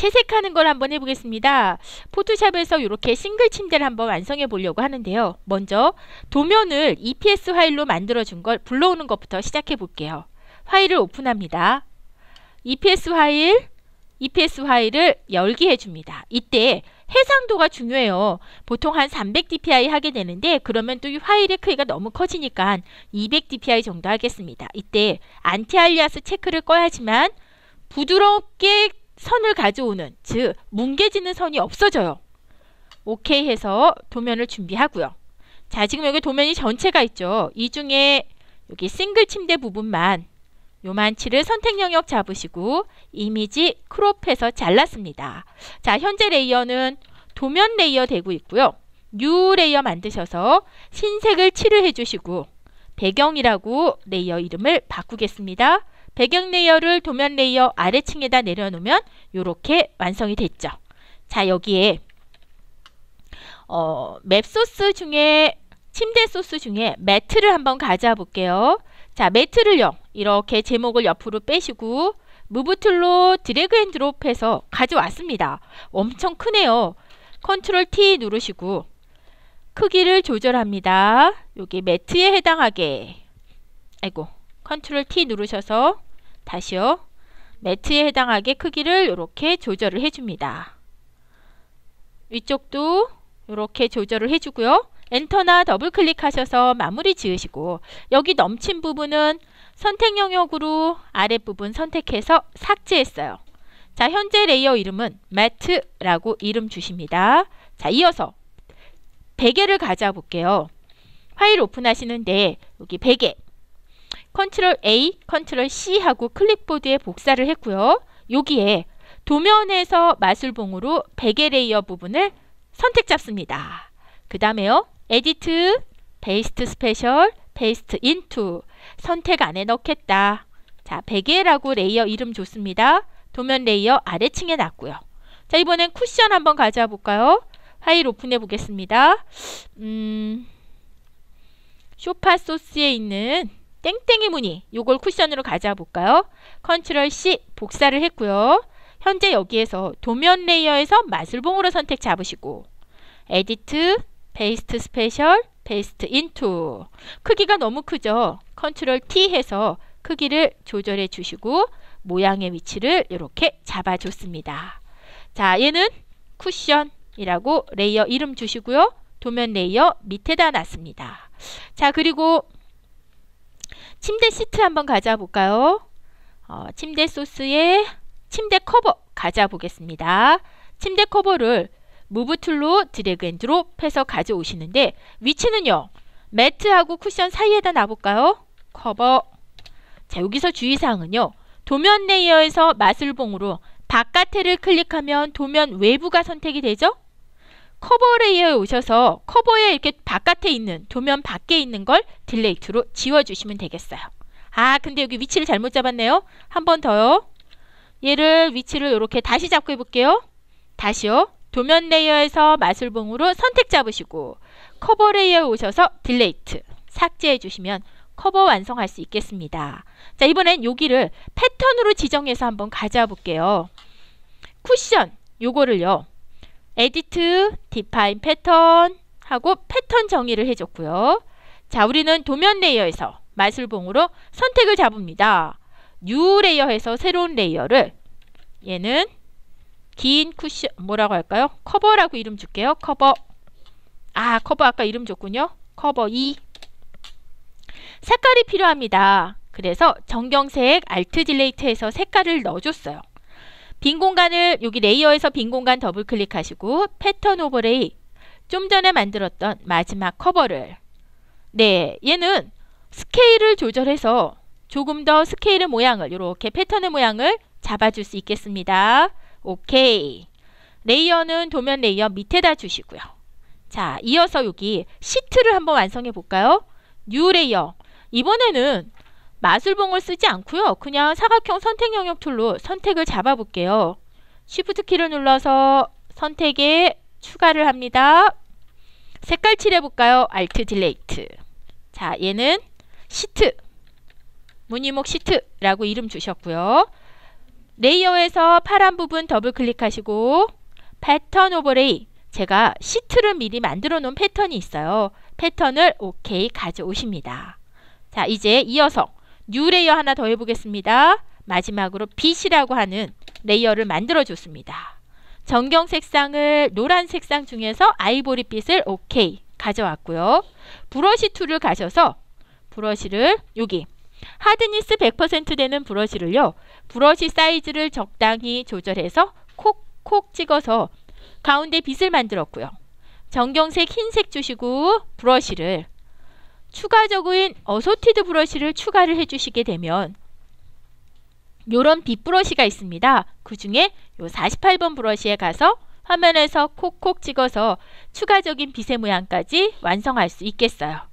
채색하는 걸 한번 해보겠습니다. 포토샵에서 이렇게 싱글 침대를 한번 완성해 보려고 하는데요. 먼저 도면을 EPS 파일로 만들어준 걸 불러오는 것부터 시작해 볼게요. 파일을 오픈합니다. EPS 파일, EPS 파일을 열기 해줍니다. 이때 해상도가 중요해요. 보통 한 300dpi 하게 되는데 그러면 또 이 파일의 크기가 너무 커지니까 200dpi 정도 하겠습니다. 이때 안티알리아스 체크를 꺼야지만 부드럽게 선을 가져오는 즉 뭉개지는 선이 없어져요. 오케이 해서 도면을 준비하고요. 자 지금 여기 도면이 전체가 있죠. 이 중에 여기 싱글 침대 부분만 요만치를 선택 영역 잡으시고 이미지 크롭해서 잘랐습니다. 자 현재 레이어는 도면 레이어 되고 있고요. 뉴 레이어 만드셔서 흰색을 칠을 해주시고 배경이라고 레이어 이름을 바꾸겠습니다. 배경 레이어를 도면 레이어 아래층에다 내려놓으면 이렇게 완성이 됐죠. 자 여기에 어, 맵 소스 중에 침대 소스 중에 매트를 한번 가져와 볼게요. 자 매트를요 이렇게 제목을 옆으로 빼시고 무브툴로 드래그 앤 드롭 해서 가져왔습니다. 엄청 크네요. 컨트롤 T 누르시고 크기를 조절합니다. 여기 매트에 해당하게 아이고 컨트롤 T 누르셔서 다시요. 매트에 해당하게 크기를 이렇게 조절을 해줍니다. 위쪽도 이렇게 조절을 해주고요. 엔터나 더블 클릭하셔서 마무리 지으시고 여기 넘친 부분은 선택 영역으로 아랫부분 선택해서 삭제했어요. 자, 현재 레이어 이름은 매트라고 이름 주십니다. 자, 이어서 베개를 가져볼게요. 파일 오픈하시는데 여기 베개 컨트롤 A, 컨트롤 C하고 클립보드에 복사를 했고요. 여기에 도면에서 마술봉으로 베개 레이어 부분을 선택 잡습니다. 그 다음에요. 에디트, 베이스트 스페셜, 베이스트 인투 선택 안에 넣겠다. 자, 베개라고 레이어 이름 좋습니다. 도면 레이어 아래층에 놨고요. 자, 이번엔 쿠션 한번 가져와 볼까요? 파일 오픈해 보겠습니다. 음, 쇼파 소스에 있는 땡땡이 무늬 요걸 쿠션으로 가져와 볼까요? 컨트롤 C 복사를 했고요. 현재 여기에서 도면 레이어에서 마술봉으로 선택 잡으시고 에디트, 베이스트 스페셜, 베이스트 인투 크기가 너무 크죠? 컨트롤 T 해서 크기를 조절해 주시고 모양의 위치를 이렇게 잡아줬습니다. 자 얘는 쿠션이라고 레이어 이름 주시고요. 도면 레이어 밑에다 놨습니다. 자 그리고 침대 시트 한번 가져 볼까요? 어, 침대 소스에 침대 커버 가져 보겠습니다. 침대 커버를 무브 툴로 드래그 앤 드롭 해서 가져오시는데 위치는요. 매트하고 쿠션 사이에다 놔볼까요? 커버 자 여기서 주의사항은요. 도면 레이어에서 마술봉으로 바깥에를 클릭하면 도면 외부가 선택이 되죠? 커버레이어에 오셔서 커버에 이렇게 바깥에 있는 도면 밖에 있는 걸 딜레이트로 지워주시면 되겠어요. 아 근데 여기 위치를 잘못 잡았네요. 한 번 더요. 얘를 위치를 이렇게 다시 잡고 해볼게요. 다시요. 도면 레이어에서 마술봉으로 선택 잡으시고 커버 레이어에 오셔서 딜레이트 삭제해 주시면 커버 완성할 수 있겠습니다. 자 이번엔 여기를 패턴으로 지정해서 한번 가져와 볼게요. 쿠션 요거를요. edit, define pattern 하고 패턴 정의를 해줬고요. 자, 우리는 도면 레이어에서 마술봉으로 선택을 잡읍니다. new 레이어에서 새로운 레이어를 얘는 긴 쿠션 뭐라고 할까요? 커버라고 이름 줄게요. 커버 아 커버 아까 이름 줬군요. 커버 2 색깔이 필요합니다. 그래서 정경색 알트 딜레이트에서 색깔을 넣어줬어요. 빈 공간을 여기 레이어에서 빈 공간 더블 클릭하시고 패턴 오버레이 좀 전에 만들었던 마지막 커버를 네 얘는 스케일을 조절해서 조금 더 스케일의 모양을 이렇게 패턴의 모양을 잡아줄 수 있겠습니다. 오케이 레이어는 도면 레이어 밑에다 주시고요. 자 이어서 여기 시트를 한번 완성해 볼까요? 뉴 레이어 이번에는 마술봉을 쓰지 않고요. 그냥 사각형 선택 영역 툴로 선택을 잡아볼게요. Shift 키를 눌러서 선택에 추가를 합니다. 색깔 칠해볼까요? Alt Delete 자 얘는 시트 무늬목 시트라고 이름 주셨고요. 레이어에서 파란 부분 더블 클릭하시고 패턴 오버레이 제가 시트를 미리 만들어 놓은 패턴이 있어요. 패턴을 오케이 가져오십니다. 자 이제 이어서 뉴 레이어 하나 더 해보겠습니다. 마지막으로 빛이라고 하는 레이어를 만들어줬습니다. 전경 색상을 노란 색상 중에서 아이보리빛을 오케이 가져왔고요. 브러쉬 툴을 가셔서 브러쉬를 여기 하드니스 100% 되는 브러쉬를요. 브러쉬 사이즈를 적당히 조절해서 콕콕 찍어서 가운데 빛을 만들었고요. 전경색 흰색 주시고 브러쉬를 추가적인 어소티드 브러쉬를 추가를 해주시게 되면 요런 빗 브러쉬가 있습니다. 그 중에 요 48번 브러쉬에 가서 화면에서 콕콕 찍어서 추가적인 빛의 모양까지 완성할 수 있겠어요.